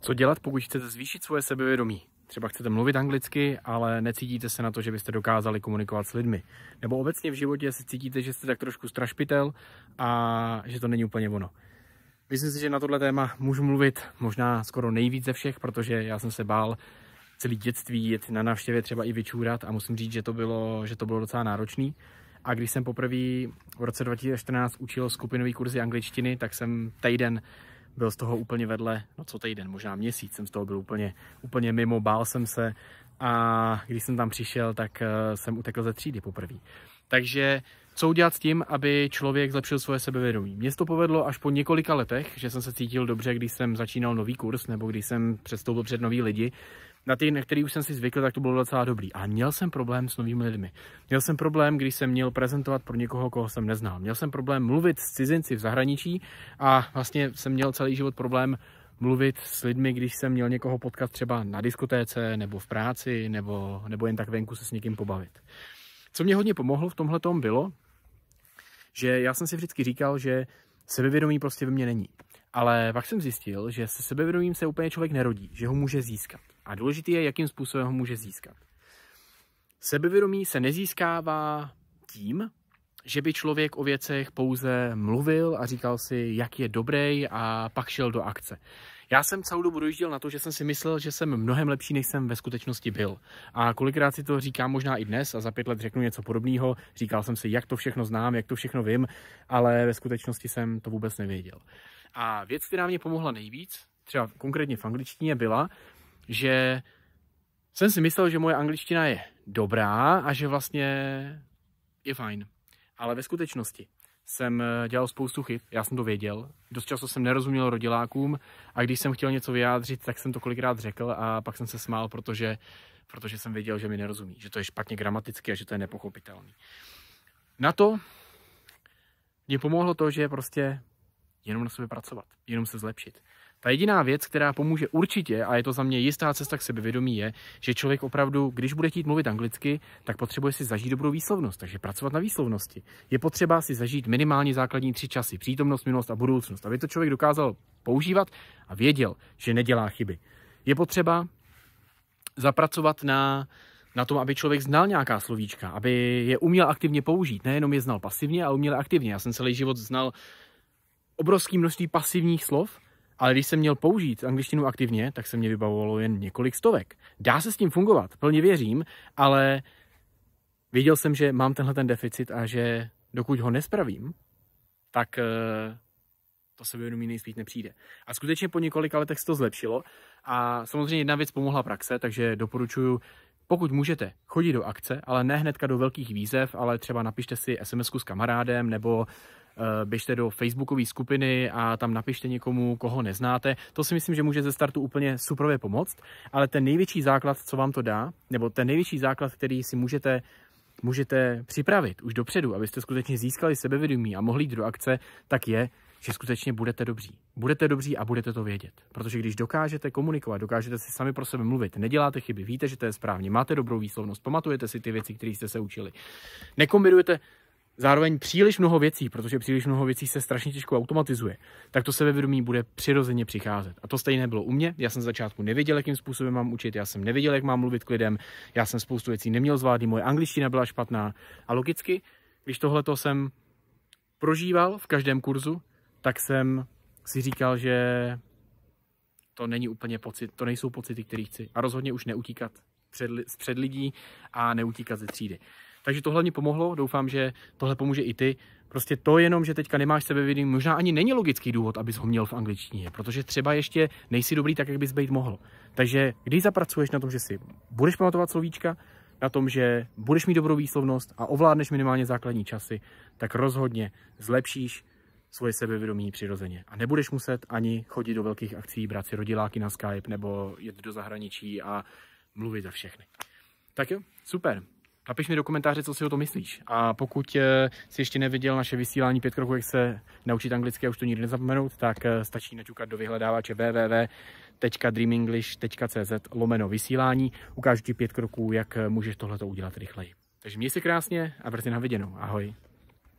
Co dělat, pokud chcete zvýšit svoje sebevědomí? Třeba chcete mluvit anglicky, ale necítíte se na to, že byste dokázali komunikovat s lidmi. Nebo obecně v životě se cítíte, že jste tak trošku strašpitel a že to není úplně ono. Myslím si, že na tohle téma můžu mluvit možná skoro nejvíc ze všech, protože já jsem se bál celý dětství jet na návštěvě třeba i vyčůrat a musím říct, že to bylo, že to bylo docela náročné. A když jsem poprvé v roce 2014 učil skupinový kurzy angličtiny, tak jsem týden byl z toho úplně vedle, no co týden, možná měsíc jsem z toho byl úplně, úplně mimo, bál jsem se a když jsem tam přišel, tak eh, jsem utekl ze třídy poprvé. Takže co udělat s tím, aby člověk zlepšil svoje sebevědomí. Mně to povedlo až po několika letech, že jsem se cítil dobře, když jsem začínal nový kurz nebo když jsem přestoupil před nový lidi, na ty, na který už jsem si zvykl, tak to bylo docela dobrý. A měl jsem problém s novými lidmi. Měl jsem problém, když jsem měl prezentovat pro někoho, koho jsem neznal. Měl jsem problém mluvit s cizinci v zahraničí a vlastně jsem měl celý život problém mluvit s lidmi, když jsem měl někoho potkat třeba na diskotéce nebo v práci nebo, nebo jen tak venku se s někým pobavit. Co mě hodně pomohlo v tomhle bylo, že já jsem si vždycky říkal, že sebevědomí prostě ve mně není. Ale pak jsem zjistil, že se sebevědomím se úplně člověk nerodí, že ho může získat. A důležité je, jakým způsobem ho může získat. Sebevědomí se nezískává tím, že by člověk o věcech pouze mluvil a říkal si, jak je dobrý a pak šel do akce. Já jsem celou dobu dojížděl na to, že jsem si myslel, že jsem mnohem lepší, než jsem ve skutečnosti byl. A kolikrát si to říkám možná i dnes a za pět let řeknu něco podobného. Říkal jsem si, jak to všechno znám, jak to všechno vím, ale ve skutečnosti jsem to vůbec nevěděl. A věc, která mě pomohla nejvíc, třeba konkrétně v angličtině, byla, že jsem si myslel, že moje angličtina je dobrá a že vlastně je fajn. Ale ve skutečnosti jsem eh, dělal spoustu chyb, já jsem to věděl. Dost často jsem nerozuměl rodilákům a když jsem chtěl něco vyjádřit, tak jsem to kolikrát řekl a pak jsem se smál, protože, protože jsem věděl, že mi nerozumí, že to je špatně gramaticky a že to je nepochopitelný. Na to mě pomohlo to, že prostě jenom na sobě pracovat, jenom se zlepšit. Ta jediná věc, která pomůže určitě, a je to za mě jistá cesta k sebevědomí, je, že člověk opravdu, když bude chtít mluvit anglicky, tak potřebuje si zažít dobrou výslovnost, takže pracovat na výslovnosti. Je potřeba si zažít minimálně základní tři časy, přítomnost, minulost a budoucnost, aby to člověk dokázal používat a věděl, že nedělá chyby. Je potřeba zapracovat na na tom, aby člověk znal nějaká slovíčka, aby je uměl aktivně použít, nejenom je znal pasivně, ale uměl aktivně. Já jsem celý život znal obrovské množství pasivních slov, ale když jsem měl použít angličtinu aktivně, tak se mě vybavovalo jen několik stovek. Dá se s tím fungovat, plně věřím, ale věděl jsem, že mám tenhle ten deficit a že dokud ho nespravím, tak eh, to se vědomí nejspíš nepřijde. A skutečně po několika letech se to zlepšilo a samozřejmě jedna věc pomohla praxe, takže doporučuju, pokud můžete, chodit do akce, ale ne hnedka do velkých výzev, ale třeba napište si sms s kamarádem nebo Eh, běžte do facebookové skupiny a tam napište někomu, koho neznáte. To si myslím, že může ze startu úplně suprově pomoct, ale ten největší základ, co vám to dá, nebo ten největší základ, který si můžete můžete připravit už dopředu, abyste skutečně získali sebevědomí a mohli jít do akce, tak je, že skutečně budete dobří. Budete dobří a budete to vědět. Protože když dokážete komunikovat, dokážete si sami pro sebe mluvit, neděláte chyby, víte, že to je správně, máte dobrou výslovnost, pamatujete si ty věci, které jste se učili, nekombinujete zároveň příliš mnoho věcí, protože příliš mnoho věcí se strašně těžko automatizuje, tak to sebevědomí bude přirozeně přicházet. A to stejné bylo u mě. Já jsem z začátku nevěděl, jakým způsobem mám učit, já jsem nevěděl, jak mám mluvit k lidem, já jsem spoustu věcí neměl zvládný, moje angličtina byla špatná. A logicky, když tohle jsem prožíval v každém kurzu, tak jsem si říkal, že to není úplně pocit, to nejsou pocity, které chci. A rozhodně už neutíkat před, před lidí a neutíkat ze třídy. Takže tohle mi pomohlo, doufám, že tohle pomůže i ty. Prostě to jenom, že teďka nemáš sebevědomí, možná ani není logický důvod, abys ho měl v angličtině, protože třeba ještě nejsi dobrý tak, jak bys být mohl. Takže když zapracuješ na tom, že si budeš pamatovat slovíčka, na tom, že budeš mít dobrou výslovnost a ovládneš minimálně základní časy, tak rozhodně zlepšíš svoje sebevědomí přirozeně. A nebudeš muset ani chodit do velkých akcí, brát si rodiláky na Skype nebo jet do zahraničí a mluvit za všechny. Tak jo, super. Napiš mi do komentáře, co si o to myslíš. A pokud eh, si ještě neviděl naše vysílání pět kroků, jak se naučit anglicky a už to nikdy nezapomenout, tak eh, stačí naťukat do vyhledávače www.dreamenglish.cz lomeno vysílání. Ukážu ti pět kroků, jak eh, můžeš tohleto udělat rychleji. Takže měj se krásně a brzy na viděnou. Ahoj.